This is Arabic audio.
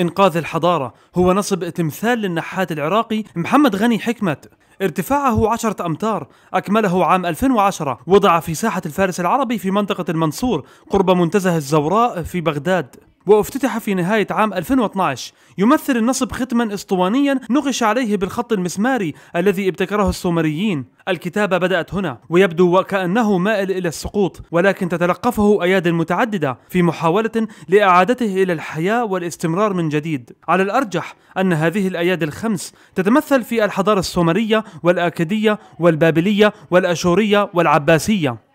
إنقاذ الحضارة هو نصب تمثال للنحات العراقي محمد غني حكمت ارتفاعه عشرة أمتار أكمله عام 2010 وضع في ساحة الفارس العربي في منطقة المنصور قرب منتزه الزوراء في بغداد وافتتح في نهاية عام 2012 يمثل النصب ختما اسطوانيا نقش عليه بالخط المسماري الذي ابتكره السومريين الكتابة بدأت هنا ويبدو وكأنه مائل إلى السقوط ولكن تتلقفه أياد متعددة في محاولة لإعادته إلى الحياة والاستمرار من جديد على الأرجح أن هذه الأياد الخمس تتمثل في الحضارة السومرية والآكدية والبابلية والأشورية والعباسية